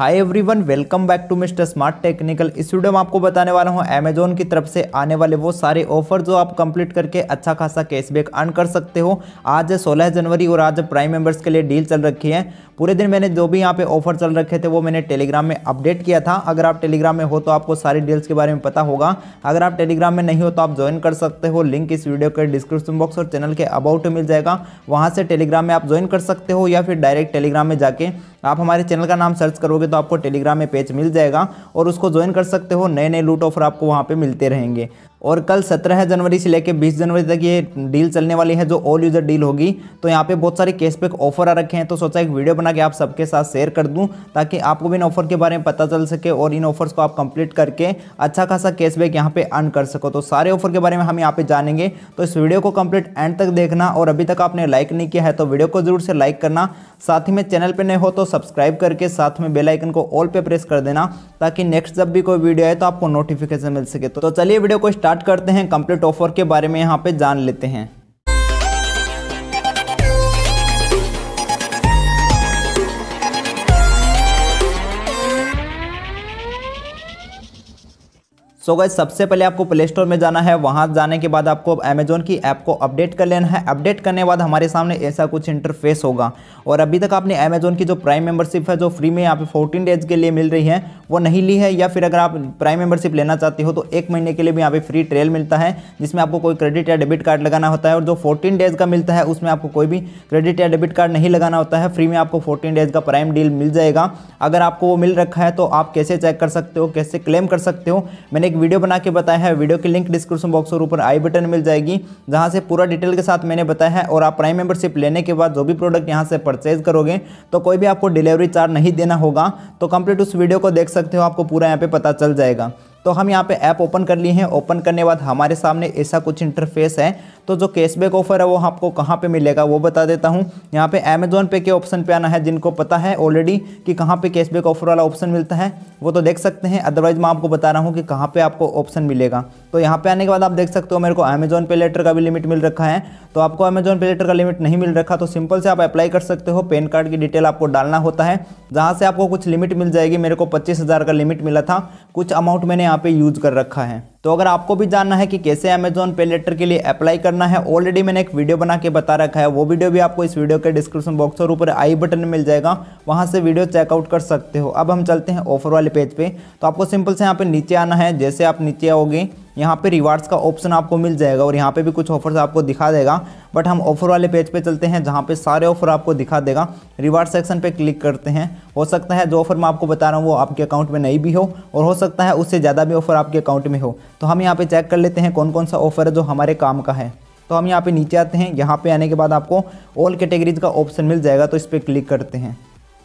hi everyone welcome back to mister smart technical इस video में आपको बताने वाला हूं अमेजोन की तरफ से आने वाले वो सारे ऑफर जो आप कंप्लीट करके अच्छा खासा कैशबैक अर्न कर सकते हो आज 16 जनवरी और आज प्राइम मेंबर्स के लिए डील चल रखी है पूरे दिन मैंने जो भी यहाँ पे ऑफर चल रखे थे वो मैंने टेलीग्राम में अपडेट किया था अगर आप टेलीग्राम में हो तो आपको सारी डील्स के बारे में पता होगा अगर आप टेलीग्राम में नहीं हो तो आप ज्वाइन कर सकते हो लिंक इस वीडियो के डिस्क्रिप्शन बॉक्स और चैनल के अबाउट मिल जाएगा वहाँ से टेलीग्राम में आप ज्वाइन कर सकते हो या फिर डायरेक्ट टेलीग्राम में जाके आप हमारे चैनल का नाम सर्च करोगे तो आपको टेलीग्राम में पेज मिल जाएगा और उसको ज्वाइन कर सकते हो नए नए लूट ऑफर आपको वहाँ पर मिलते रहेंगे और कल 17 जनवरी से लेकर 20 जनवरी तक ये डील चलने वाली है जो ऑल यूज़र डील होगी तो यहाँ पे बहुत सारे कैशबैक ऑफर आ रखे हैं तो सोचा एक वीडियो बना के आप सबके साथ शेयर कर दूँ ताकि आपको भी इन ऑफर के बारे में पता चल सके और इन ऑफर्स को आप कंप्लीट करके अच्छा खासा कैशबैक यहाँ पर अर्न कर सको तो सारे ऑफर के बारे में हम यहाँ पर जानेंगे तो इस वीडियो को कंप्लीट एंड तक देखना और अभी तक आपने लाइक नहीं किया है तो वीडियो को जरूर से लाइक करना साथ ही में चैनल पर नए हो तो सब्सक्राइब करके साथ में बेलाइकन को ऑल पर प्रेस कर देना ताकि नेक्स्ट जब भी कोई वीडियो आए तो आपको नोटिफिकेशन मिल सके तो चलिए वीडियो को स्टार्ट स्टार्ट करते हैं कंप्लीट ऑफर के बारे में यहाँ पे जान लेते हैं सो गए सबसे पहले आपको प्ले स्टोर में जाना है वहाँ जाने के बाद आपको अमेजोन की ऐप को अपडेट कर लेना है अपडेट करने के बाद हमारे सामने ऐसा कुछ इंटरफेस होगा और अभी तक आपने अमेजोन की जो प्राइम मेंबरशिप है जो फ्री में यहाँ पे फोर्टीन डेज के लिए मिल रही है वो नहीं ली है या फिर अगर आप प्राइम मेंबरशिप लेना चाहते हो तो एक महीने के लिए भी यहाँ पे फ्री ट्रेल मिलता है जिसमें आपको कोई क्रेडिट या डेबिट कार्ड लगाना होता है और जो फोर्टीन डेज का मिलता है उसमें आपको कोई भी क्रेडिट या डेबिट कार्ड नहीं लगाना होता है फ्री में आपको फोर्टीन डेज का प्राइम डील मिल जाएगा अगर आपको वो मिल रखा है तो आप कैसे चेक कर सकते हो कैसे क्लेम कर सकते हो मैंने एक वीडियो बना के बताया है वीडियो की लिंक डिस्क्रिप्शन बॉक्स और ऊपर आई बटन मिल जाएगी जहाँ से पूरा डिटेल के साथ मैंने बताया है और आप प्राइम मेंबरशिप लेने के बाद जो भी प्रोडक्ट यहाँ से परचेज करोगे तो कोई भी आपको डिलीवरी चार्ज नहीं देना होगा तो कंप्लीट उस वीडियो को देख सकते हो आपको पूरा यहाँ पे पता चल जाएगा तो हम यहाँ पे ऐप ओपन कर लिए हैं ओपन करने बाद हमारे सामने ऐसा कुछ इंटरफेस है तो जो कैशबैक ऑफर है वो आपको कहाँ पे मिलेगा वो बता देता हूँ यहाँ पे अमेजोन पे के ऑप्शन पे आना है जिनको पता है ऑलरेडी कि कहाँ पे कैशबैक ऑफर वाला ऑप्शन मिलता है वो तो देख सकते हैं अदरवाइज मैं आपको बता रहा हूँ कि कहाँ पर आपको ऑप्शन मिलेगा तो यहाँ पे आने के बाद आप देख सकते हो मेरे को अमेजोन पे लेटर का भी लिमिट मिल रखा है तो आपको अमेजोन पे लेटर का लिमिट नहीं मिल रखा तो सिंपल से आप अप्लाई कर सकते हो पेन कार्ड की डिटेल आपको डालना होता है जहाँ से आपको कुछ लिमिट मिल जाएगी मेरे को पच्चीस का लिमिट मिला था कुछ अमाउंट मैंने यहाँ पे यूज कर रखा है तो अगर आपको भी जानना है कि कैसे अमेजोन पे लेटर के लिए अप्लाई करना है ऑलरेडी मैंने एक वीडियो बना के बता रखा है वो वीडियो भी आपको इस वीडियो के डिस्क्रिप्शन बॉक्स और ऊपर आई बटन मिल जाएगा वहाँ से वीडियो चेकआउट कर सकते हो अब हम चलते हैं ऑफर वाले पेज पे तो आपको सिंपल से यहाँ पे नीचे आना है जैसे आप नीचे आओगे यहाँ पे रिवार्ड्स का ऑप्शन आपको मिल जाएगा और यहाँ पे भी कुछ ऑफर्स आपको दिखा देगा बट हम ऑफर वाले पेज पे चलते हैं जहाँ पे सारे ऑफर आपको दिखा देगा रिवार्ड सेक्शन पे क्लिक करते हैं हो सकता है जो ऑफर मैं आपको बता रहा हूँ वो आपके अकाउंट में नहीं भी हो और हो सकता है उससे ज़्यादा भी ऑफर आपके अकाउंट में हो तो हम यहाँ पर चेक कर लेते हैं कौन कौन सा ऑफर है जो हमारे काम का है तो हम यहाँ पर नीचे आते हैं यहाँ पर आने के बाद आपको ऑल कैटेगरीज का ऑप्शन मिल जाएगा तो इस पर क्लिक करते हैं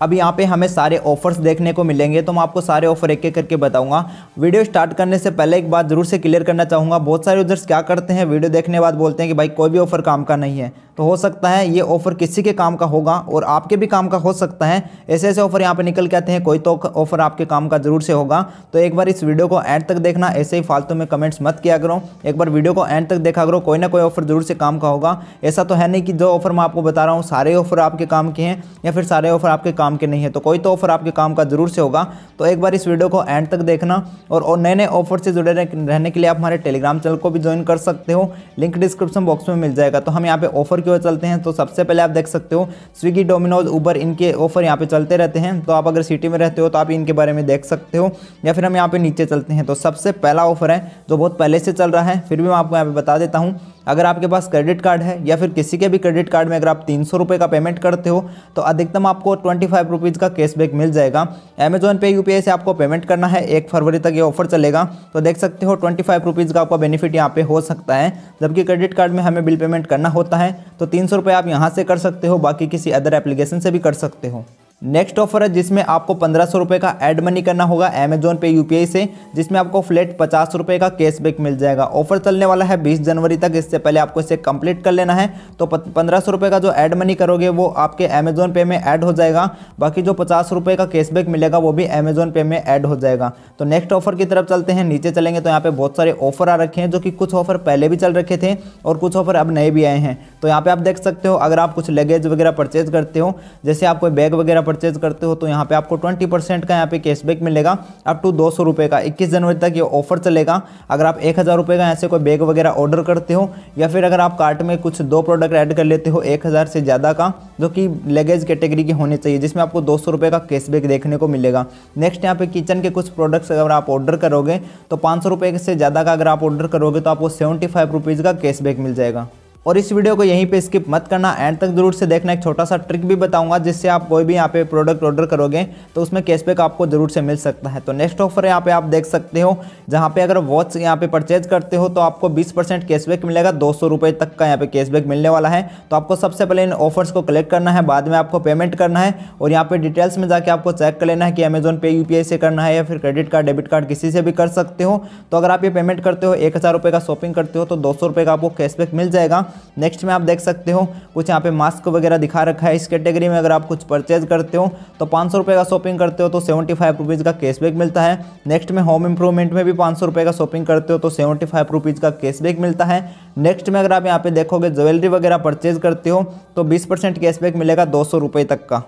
अब यहाँ पे हमें सारे ऑफर्स देखने को मिलेंगे तो मैं आपको सारे ऑफर एक एक करके बताऊंगा वीडियो स्टार्ट करने से पहले एक बात ज़रूर से क्लियर करना चाहूँगा बहुत सारे यूजर्स क्या करते हैं वीडियो देखने बाद बोलते हैं कि भाई कोई भी ऑफर काम का नहीं है तो हो सकता है ये ऑफ़र किसी के काम का होगा और आपके भी काम का हो सकता है ऐसे ऐसे ऑफ़र यहाँ पे निकल के आते हैं कोई तो ऑफ़र आपके काम का ज़रूर से होगा तो एक बार इस वीडियो को एंड तक देखना ऐसे ही फालतू में कमेंट्स मत किया करो एक बार वीडियो को एंड तक देखा करो कोई ना कोई ऑफ़र ज़रूर से काम का होगा ऐसा तो है नहीं कि जो ऑफ़र मैं आपको बता रहा हूँ सारे ऑफ़र आपके काम के हैं या फिर सारे ऑफ़र आपके काम के नहीं है तो कोई तो ऑफ़र आपके काम का ज़रूर से होगा तो एक बार इस वीडियो को एंड तक देखना और नए नए ऑफ़र से जुड़े रहने के लिए आप हमारे टेलीग्राम चैनल को भी ज्वाइन कर सकते हो लिंक डिस्क्रिप्शन बॉक्स में मिल जाएगा तो हम यहाँ पर ऑफ़र की ओर चलते हैं तो सबसे पहले आप देख सकते हो स्विगी डोमिनोज ऊबर इनके ऑफर यहाँ पे चलते रहते हैं तो आप अगर सिटी में रहते हो तो आप इनके बारे में देख सकते हो या फिर हम यहाँ पे नीचे चलते हैं तो सबसे पहला ऑफर है जो बहुत पहले से चल रहा है फिर भी मैं आपको यहाँ पे बता देता हूँ अगर आपके पास क्रेडिट कार्ड है या फिर किसी के भी क्रेडिट कार्ड में अगर आप तीन सौ का पेमेंट करते हो तो अधिकतम आपको ट्वेंटी फाइव रुपीज़ का कैशबैक मिल जाएगा अमेजोन पे यू से आपको पेमेंट करना है एक फरवरी तक ये ऑफर चलेगा तो देख सकते हो ट्वेंटी फाइव रुपीज़ का आपका बेनिफिट यहाँ पे हो सकता है जबकि क्रेडिट कार्ड में हमें बिल पेमेंट करना होता है तो तीन सौ आप यहाँ से कर सकते हो बाकी किसी अदर एप्लीकेशन से भी कर सकते हो नेक्स्ट ऑफर है जिसमें आपको पंद्रह सौ रुपये का एड मनी करना होगा अमेजोन पे यू से जिसमें आपको फ्लैट पचास रुपये का कैशबैक मिल जाएगा ऑफर चलने वाला है बीस जनवरी तक इससे पहले आपको इसे कंप्लीट कर लेना है तो पंद्रह सौ रुपये का जो एड मनी करोगे वो आपके अमेजोन पे में ऐड हो जाएगा बाकी जो पचास रुपये का कैशबैक मिलेगा वो भी अमेजोन पे में ऐड हो जाएगा तो नेक्स्ट ऑफर की तरफ चलते हैं नीचे चलेंगे तो यहाँ पर बहुत सारे ऑफर आ रखे हैं जो कि कुछ ऑफर पहले भी चल रखे थे और कुछ ऑफर अब नए भी आए हैं तो यहाँ पर आप देख सकते हो अगर आप कुछ लगेज वगैरह परचेज करते हो जैसे आप कोई बैग वगैरह परचेज करते हो तो यहाँ पे आपको 20 परसेंट का यहाँ पे कैशबैक मिलेगा अप टू दो सौ का इक्कीस जनवरी तक ये ऑफर चलेगा अगर आप एक हज़ार का यहाँ से कोई बैग वगैरह ऑर्डर करते हो या फिर अगर आप कार्ट में कुछ दो प्रोडक्ट ऐड कर लेते हो एक हज़ार से ज़्यादा का जो कि लगेज कैटेगरी के होने चाहिए जिसमें आपको दो सौ का कैशबैक देखने को मिलेगा नेक्स्ट यहाँ पे किचन के कुछ प्रोडक्ट्स अगर आप ऑर्डर करोगे तो पाँच सौ से ज़्यादा का अगर आप ऑर्डर करोगे तो आपको सेवेंटी फाइव रुपीज़ का कैशबैक मिल जाएगा और इस वीडियो को यहीं पे स्किप मत करना एंड तक जरूर से देखना एक छोटा सा ट्रिक भी बताऊंगा जिससे आप कोई भी यहाँ पे प्रोडक्ट ऑर्डर करोगे तो उसमें कैशबैक आपको जरूर से मिल सकता है तो नेक्स्ट ऑफर यहाँ पे आप देख सकते हो जहाँ पे अगर वॉच यहाँ पे परचेज करते हो तो आपको बीस कैशबैक मिलेगा दो तक का यहाँ पे कैशबैक मिलने वाला है तो आपको सबसे पहले इन ऑफर्स को कलेक्ट करना है बाद में आपको पेमेंट करना है और यहाँ पे डिटेल्स में जाके आपको चेक कर लेना है कि अमेजोन पे यू से करना है या फिर क्रेडिट कार्ड डेबिट कार्ड किसी से भी कर सकते हो तो अगर आप ये पेमेंट करते हो एक हज़ार रुपये का शॉपिंग करते हो तो दो सौ रुपये का आपको कैशबैक मिल जाएगा नेक्स्ट में आप देख सकते हो कुछ यहाँ पे मास्क वगैरह दिखा रखा है इस कैटेगरी में अगर आप कुछ परचेज करते हो तो पाँच सौ का शॉपिंग करते हो तो सेवेंटी फाइव रुपीज़ का कैशबैक मिलता है नेक्स्ट में होम इंप्रूवमेंट में भी पाँच सौ का शॉपिंग करते हो तो सेवेंटी फाइव रुपीज़ का कैशबैक मिलता है नेक्स्ट में अगर आप यहाँ पे देखोगे ज्वेलरी वगैरह परचेज करते हो तो बीस परसेंट कैशबैक मिलेगा दो सौ तक का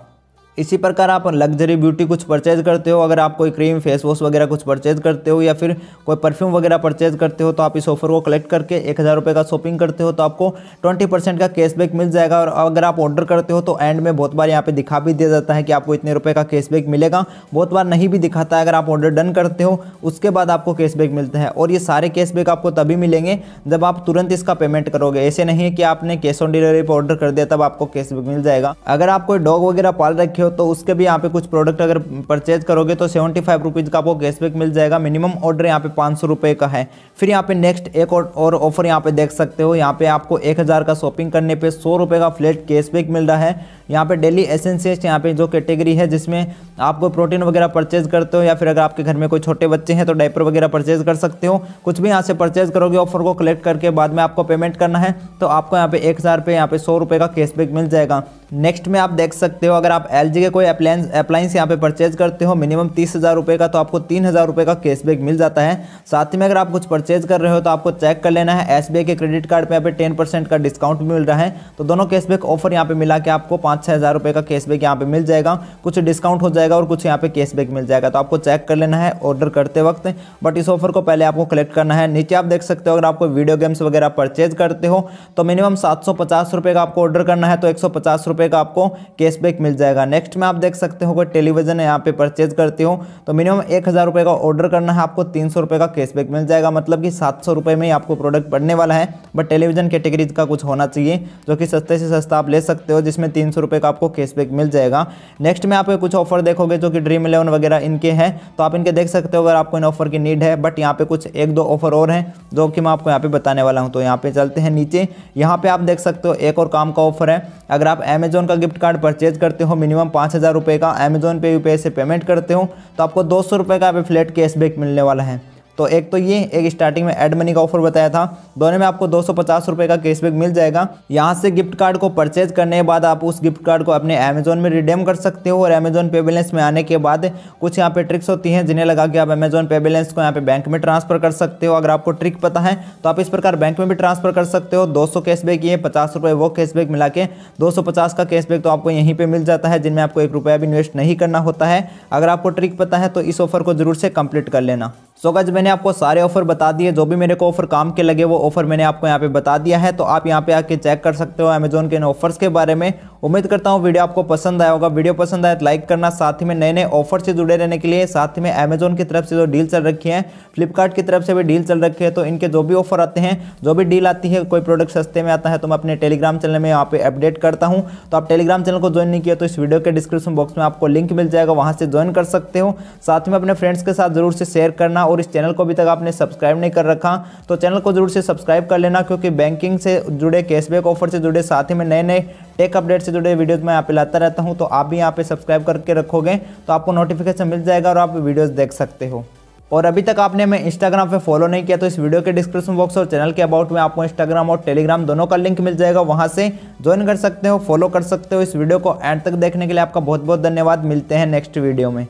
इसी प्रकार आप लग्जरी ब्यूटी कुछ परचेज करते हो अगर आप कोई क्रीम फेस वॉश वगैरह कुछ परचेज करते हो या फिर कोई परफ्यूम वगैरह परचेज करते हो तो आप इस ऑफर को कलेक्ट करके एक हज़ार रुपये का शॉपिंग करते हो तो आपको ट्वेंटी परसेंट का कैशबैक मिल जाएगा और अगर आप ऑर्डर करते हो तो एंड में बहुत बार यहाँ पर दिखा भी दिया जाता है कि आपको इतने रुपये का कैशबैक मिलेगा बहुत बार नहीं भी दिखाता है अगर आप ऑर्डर डन करते हो उसके बाद आपको कैशबैक मिलता है और ये सारे कैशबैक आपको तभी मिलेंगे जब आप तुरंत इसका पेमेंट करोगे ऐसे नहीं है कि आपने कैश ऑन डिलीवरी पर ऑर्डर कर दिया तब आपको कैशबैक मिल जाएगा अगर आप कोई डॉग वगैरह पाल रखे हो हो तो उसके भी यहाँ पे कुछ प्रोडक्ट अगर परचेज करोगे तो सेवेंटी फाइव रुपीज़ का आपको कैशबैक मिल जाएगा मिनिमम ऑर्डर यहाँ पे पाँच सौ रुपये का है फिर यहाँ पे नेक्स्ट एक और ऑफर यहाँ पे देख सकते हो यहाँ पे आपको एक हज़ार का शॉपिंग करने पे सौ रुपये का फ्लैट कैशबैक मिल रहा है यहाँ पे डेली एसेंसियस्ट यहाँ पे जो कैटेगरी है जिसमें आपको प्रोटीन वगैरह परचेज करते हो या फिर अगर आपके घर में कोई छोटे बच्चे हैं तो डाइपर वगैरह परचेज कर सकते हो कुछ भी यहाँ से परचेज करोगे ऑफर को कलेक्ट करके बाद में आपको पेमेंट करना है तो आपको यहाँ पे एक हज़ार पे यहाँ पे सौ रुपये का कैशबैक मिल जाएगा नेक्स्ट में आप देख सकते हो अगर आप एल के कोई अप्लायंस अप्लाइंस यहाँ पे परचेज करते हो मिनिमम तीस हज़ार रुपये का तो आपको तीन हज़ार रुपये का कैशबैक मिल जाता है साथ ही में अगर आप कुछ परचेज कर रहे हो तो आपको चेक कर लेना है एस के क्रेडिट कार्ड पे यहाँ पे टेन परसेंट का डिस्काउंट मिल रहा है तो दोनों कैशबैक ऑफर यहाँ पर मिला के आपको पाँच छः हज़ार रुपये का कैशबैक यहाँ पर मिल जाएगा कुछ डिस्काउंट हो जाएगा और कुछ यहाँ पे कैशबैक मिल जाएगा तो आपको चेक कर लेना है ऑर्डर करते वक्त बट इस ऑफर को पहले आपको कलेक्ट करना है नीचे आप देख सकते हो अगर आपको वीडियो गेम्स वगैरह परचेज करते हो तो मिनिमम सात सौ पचास रुपये का आपको ऑर्डर करना है तो एक सौ पचास रुपये का आपको कैशबैक मिल जाएगा नेक्स्ट में आप देख सकते हो टेलीविजन यहाँ पे परचेज करते हो तो मिनिमम एक हज़ार रुपये का ऑर्डर करना है आपको तीन सौ रुपये का कैशबैक मिल जाएगा मतलब कि सात सौ रुपये में ही आपको प्रोडक्ट पड़ने वाला है बट टेलीविजन कैटेगरीज का कुछ होना चाहिए जो कि सस्ते से सस्ता आप ले सकते हो जिसमें तीन सौ रुपए का आपको कैशबैक मिल जाएगा नेक्स्ट में आप कुछ ऑफर देखोगे जो कि ड्रीम इलेवन वगैरह इनके हैं तो आप इनके देख सकते हो अगर आपको इन ऑफर की नीड है बट यहाँ पे कुछ एक दो ऑफर और हैं जो कि मैं आपको यहाँ पे बताने वाला हूँ तो यहाँ पे चलते हैं नीचे यहाँ पे आप देख सकते हो एक और काम का ऑफर है अगर आप एम अमेजोन का गिफ्ट कार्ड परचेज करते हो मिनिमम पाँच हज़ार रुपये का अमेजोन पे यू से पेमेंट करते हो तो आपको दो सौ रुपये का फ्लैट कैशबैक मिलने वाला है तो एक तो ये एक स्टार्टिंग में एड मनी का ऑफर बताया था दोनों में आपको दो सौ का कैशबैक मिल जाएगा यहाँ से गिफ्ट कार्ड को परचेज करने के बाद आप उस गिफ्ट कार्ड को अपने अमेजोन में रिडेम कर सकते हो और अमेजोन पे बैलेंस में आने के बाद कुछ यहाँ पे ट्रिक्स होती हैं जिन्हें लगा कि आप अमेजोन पे बैलेंस को यहाँ पे बैंक में ट्रांसफर कर सकते हो अगर आपको ट्रिक पता है तो आप इस प्रकार बैंक में भी ट्रांसफर कर सकते हो दो सौ कैशबैक ये पचास रुपये वो कैशबैक मिला के दो सौ पचास का कैशबैक तो आपको यहीं पर मिल जाता है जिनमें आपको एक रुपया भी इन्वेस्ट नहीं करना होता है अगर आपको ट्रिक पता है तो इस ऑफर को जरूर से कंप्लीट कर लेना सो गज मैंने आपको सारे ऑफर बता दिए जो भी मेरे को ऑफर काम के लगे वो ऑफर मैंने आपको यहाँ पे बता दिया है तो आप यहाँ पे आके चेक कर सकते हो अमेजोन के इन ऑफर्स के बारे में उम्मीद करता हूँ वीडियो आपको पसंद आया होगा वीडियो पसंद आए तो लाइक करना साथ ही में नए नए ऑफर से जुड़े रहने के लिए साथ ही में अमेजोन की तरफ से जो डील चल रखी है फ्लिपकार्ट की तरफ से भी डील चल रखी है तो इनके जो भी ऑफर आते हैं जो भी डील आती है कोई प्रोडक्ट सस्ते में आता है तो मैं अपने टेलीग्राम चैनल में यहाँ पे अपडेट करता हूँ तो आप टेलीग्राम चैनल को ज्वाइन नहीं किया तो इस वीडियो के डिस्क्रिप्शन बॉक्स में आपको लिंक मिल जाएगा वहाँ से ज्वाइन कर सकते हो साथ में अपने फ्रेंड्स के साथ जरूर से शेयर करना और इस चैनल को अभी तक आपने सब्सक्राइब नहीं कर रखा तो चैनल को जरूर से सब्सक्राइब कर लेना क्योंकि बैंकिंग से जुड़े कैशबैक ऑफर से जुड़े साथ ही में नए नए टेक अपडेट से जुड़े वीडियोज़ मैं यहाँ पे लाता रहता हूँ तो आप भी यहाँ पे सब्सक्राइब करके रखोगे तो आपको नोटिफिकेशन मिल जाएगा और आप वीडियोज़ देख सकते हो और अभी तक आपने हमें इंस्टाग्राम पे फॉलो नहीं किया तो इस वीडियो के डिस्क्रिप्शन बॉक्स और चैनल के अबाउट में आपको इंस्टाग्राम और टेलीग्राम दोनों का लिंक मिल जाएगा वहां से ज्वाइन कर सकते हो फॉलो कर सकते हो इस वीडियो को एंड तक देखने के लिए आपका बहुत बहुत धन्यवाद मिलते हैं नेक्स्ट वीडियो में